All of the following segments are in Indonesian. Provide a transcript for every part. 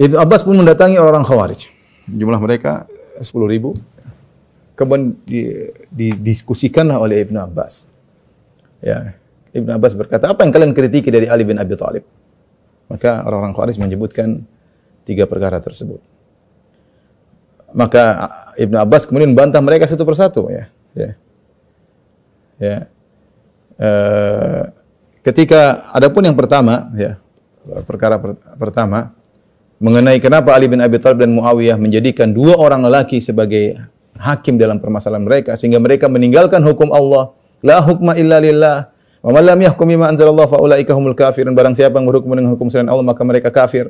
Ibn Abbas pun mendatangi orang-orang Khawarij. Jumlah mereka 10 ribu. Kemudian didiskusikanlah oleh Ibn Abbas. Ya, Ibn Abbas berkata, apa yang kalian kritiki dari Ali bin Abi Thalib? Maka orang-orang Khawarij menyebutkan tiga perkara tersebut. Maka Ibn Abbas kemudian bantah mereka satu persatu. Ya, ya. ya. E, ketika, adapun yang pertama, ya, perkara per, pertama, mengenai kenapa Ali bin Abi Thalib dan Muawiyah menjadikan dua orang lelaki sebagai hakim dalam permasalahan mereka sehingga mereka meninggalkan hukum Allah la hukma illa lillah wa man lam yahkum bima anzalallah fa ulaika humul kafirun barang siapa yang berhukum dengan hukum selain Allah maka mereka kafir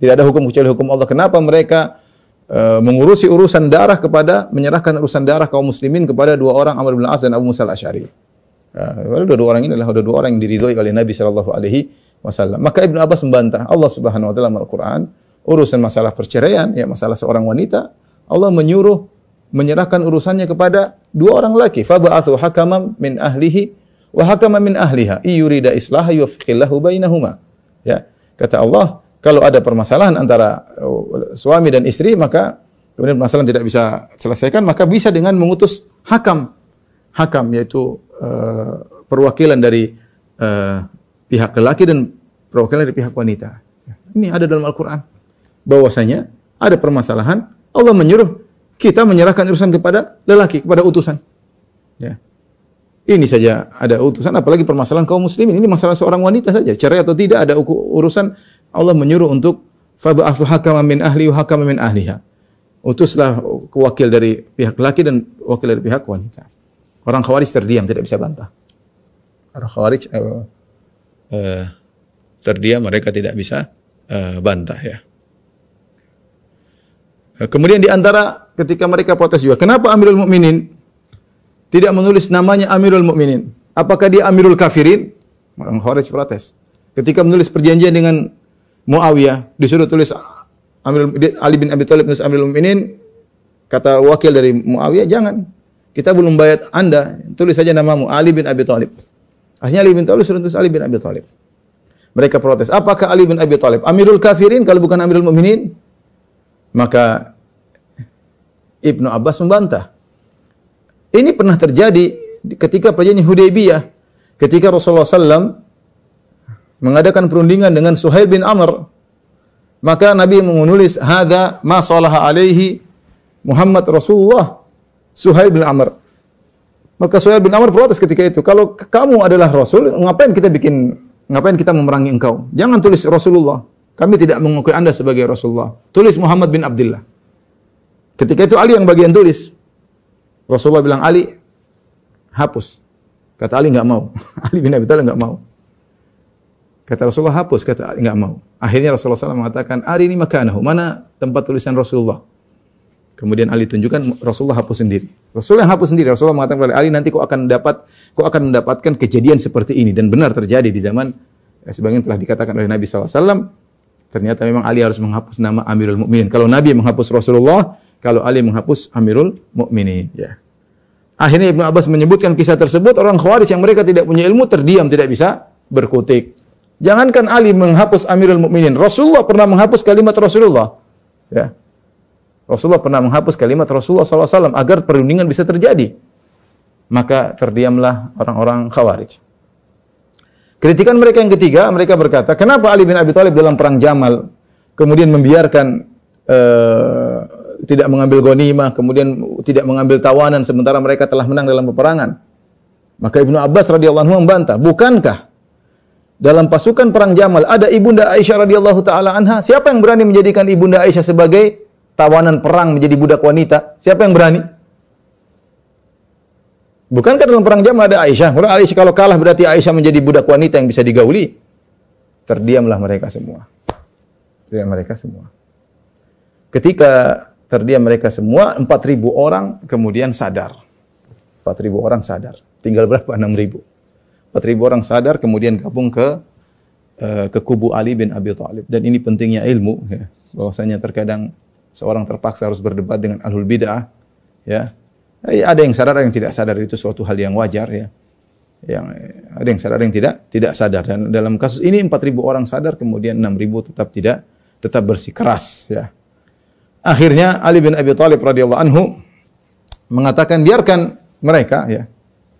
tidak ada hukum kecuali hukum Allah kenapa mereka uh, mengurusi urusan darah kepada menyerahkan urusan darah kaum muslimin kepada dua orang Amr bin As dan Abu Musa al-Asy'ari e, ah, dua, dua orang ini adalah dua orang yang diridhoi oleh Nabi sallallahu alaihi wasallam. Maka Ibnu Abbas membantah Allah Subhanahu wa taala dalam Al-Qur'an urusan masalah perceraian ya masalah seorang wanita Allah menyuruh menyerahkan urusannya kepada dua orang laki faba'athu hakamam min ahlihi wa hakaman min ahliha iyurida islaha yufiqillahu bainahuma ya kata Allah kalau ada permasalahan antara uh, suami dan istri maka kemudian permasalahan tidak bisa selesaikan maka bisa dengan mengutus hakam hakam yaitu uh, perwakilan dari uh, pihak lelaki dan perwakilan dari pihak wanita. Ini ada dalam Al-Quran. Bahwasanya ada permasalahan, Allah menyuruh kita menyerahkan urusan kepada lelaki, kepada utusan. Ya. Ini saja ada utusan, apalagi permasalahan kaum muslimin. Ini masalah seorang wanita saja. Cerai atau tidak ada urusan Allah menyuruh untuk fab'athu hakama min ahli wa hakama min ahliha. Utuslah wakil dari pihak lelaki dan wakil dari pihak wanita. Orang khawarij terdiam, tidak bisa bantah. Orang khawarij eh, uh, terdiam, mereka tidak bisa uh, bantah ya. Eh, kemudian di antara ketika mereka protes juga, kenapa Amirul Mukminin tidak menulis namanya Amirul Mukminin? Apakah dia Amirul Kafirin? Orang Khawarij protes. Ketika menulis perjanjian dengan Muawiyah, disuruh tulis Amirul Ali bin Abi Thalib menulis Amirul Mukminin, kata wakil dari Muawiyah, jangan. Kita belum bayat Anda, tulis saja namamu Ali bin Abi Thalib. Akhirnya Ali bin Thalib suruh tulis Ali bin Abi Thalib. Mereka protes, apakah Ali bin Abi Thalib Amirul Kafirin kalau bukan Amirul Mukminin? Maka Ibnu Abbas membantah. Ini pernah terjadi ketika perjanjian Hudaybiyah, ketika Rasulullah SAW mengadakan perundingan dengan Suhail bin Amr, maka Nabi menulis hada ma alaihi Muhammad Rasulullah Suhail bin Amr. Maka Suhail bin Amr protes ketika itu. Kalau kamu adalah Rasul, ngapain kita bikin, ngapain kita memerangi engkau? Jangan tulis Rasulullah. Kami tidak mengakui anda sebagai Rasulullah. Tulis Muhammad bin Abdullah. Ketika itu Ali yang bagian tulis. Rasulullah bilang, Ali, hapus. Kata Ali, nggak mau. Ali bin Abi Thalib nggak mau. Kata Rasulullah, hapus. Kata Ali, nggak mau. Akhirnya Rasulullah SAW mengatakan, Ari ini makanahu. Mana tempat tulisan Rasulullah? Kemudian Ali tunjukkan Rasulullah hapus sendiri. Rasulullah yang hapus sendiri. Rasulullah mengatakan kepada Ali, nanti kau akan dapat, kau akan mendapatkan kejadian seperti ini dan benar terjadi di zaman ya, sebagian telah dikatakan oleh Nabi SAW. Ternyata memang Ali harus menghapus nama Amirul Mukminin. Kalau Nabi menghapus Rasulullah, kalau Ali menghapus Amirul Mukminin. Ya. Akhirnya Ibnu Abbas menyebutkan kisah tersebut, orang Khawarij yang mereka tidak punya ilmu terdiam, tidak bisa berkutik. Jangankan Ali menghapus Amirul Mukminin, Rasulullah pernah menghapus kalimat Rasulullah. Ya. Rasulullah pernah menghapus kalimat Rasulullah SAW agar perundingan bisa terjadi. Maka terdiamlah orang-orang khawarij. Kritikan mereka yang ketiga, mereka berkata, kenapa Ali bin Abi Thalib dalam perang Jamal kemudian membiarkan uh, tidak mengambil gonimah, kemudian tidak mengambil tawanan sementara mereka telah menang dalam peperangan. Maka Ibnu Abbas radhiyallahu anhu membantah, bukankah dalam pasukan perang Jamal ada Ibunda Aisyah radhiyallahu taala anha? Siapa yang berani menjadikan Ibunda Aisyah sebagai tawanan perang menjadi budak wanita? Siapa yang berani? Bukankah dalam perang jam ada Aisyah? Kalau Aisyah kalau kalah berarti Aisyah menjadi budak wanita yang bisa digauli. Terdiamlah mereka semua. Terdiam mereka semua. Ketika terdiam mereka semua, 4.000 orang kemudian sadar. 4.000 orang sadar. Tinggal berapa? 6.000. 4.000 orang sadar kemudian gabung ke eh, ke kubu Ali bin Abi Thalib dan ini pentingnya ilmu ya. bahwasanya terkadang seorang terpaksa harus berdebat dengan ahlul bid'ah, ya. Eh, ada yang sadar, ada yang tidak sadar itu suatu hal yang wajar ya. Yang eh, ada yang sadar, ada yang tidak tidak sadar. Dan dalam kasus ini 4.000 orang sadar, kemudian 6.000 tetap tidak tetap bersikeras ya. Akhirnya Ali bin Abi Thalib radhiyallahu anhu mengatakan biarkan mereka ya.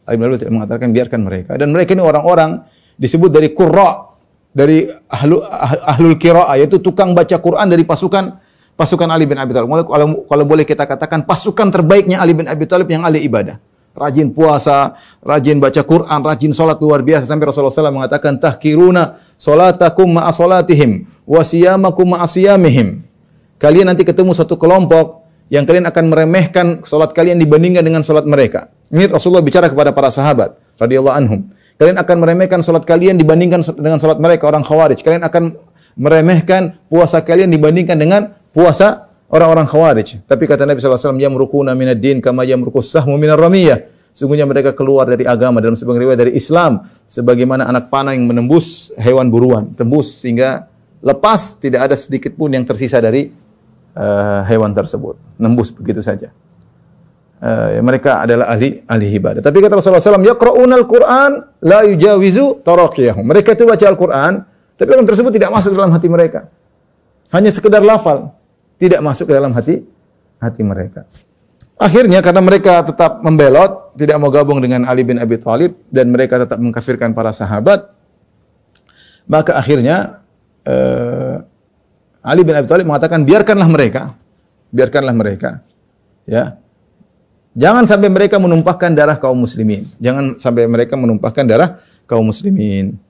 Ali bin Abi Thalib mengatakan biarkan mereka dan mereka ini orang-orang disebut dari qurra dari ahlu, ah, ahlul qiraah yaitu tukang baca Quran dari pasukan pasukan Ali bin Abi Thalib. Kalau, kalau boleh kita katakan pasukan terbaiknya Ali bin Abi Thalib yang ahli ibadah. Rajin puasa, rajin baca Quran, rajin solat luar biasa. Sampai Rasulullah SAW mengatakan, Tahkiruna solatakum ma'asolatihim, wasiyamakum ma'asiyamihim. Kalian nanti ketemu satu kelompok yang kalian akan meremehkan solat kalian dibandingkan dengan solat mereka. Ini Rasulullah bicara kepada para sahabat, radhiyallahu anhum. Kalian akan meremehkan solat kalian dibandingkan dengan solat mereka, orang khawarij. Kalian akan meremehkan puasa kalian dibandingkan dengan puasa orang-orang khawarij. Tapi kata Nabi SAW, Yamrukuna minad din kama yamrukus sahmu minar ramiyah. Sungguhnya mereka keluar dari agama dalam sebagian riwayat dari Islam sebagaimana anak panah yang menembus hewan buruan, tembus sehingga lepas tidak ada sedikit pun yang tersisa dari uh, hewan tersebut. Nembus begitu saja. Uh, mereka adalah ahli ahli ibadah. Tapi kata Rasulullah SAW, yaqra'una al-Qur'an la yujawizu taraqiyahum. Mereka itu baca Al-Qur'an, tapi orang tersebut tidak masuk dalam hati mereka. Hanya sekedar lafal tidak masuk ke dalam hati hati mereka. Akhirnya karena mereka tetap membelot, tidak mau gabung dengan Ali bin Abi Thalib dan mereka tetap mengkafirkan para sahabat, maka akhirnya eh, Ali bin Abi Thalib mengatakan biarkanlah mereka, biarkanlah mereka, ya. Jangan sampai mereka menumpahkan darah kaum muslimin. Jangan sampai mereka menumpahkan darah kaum muslimin.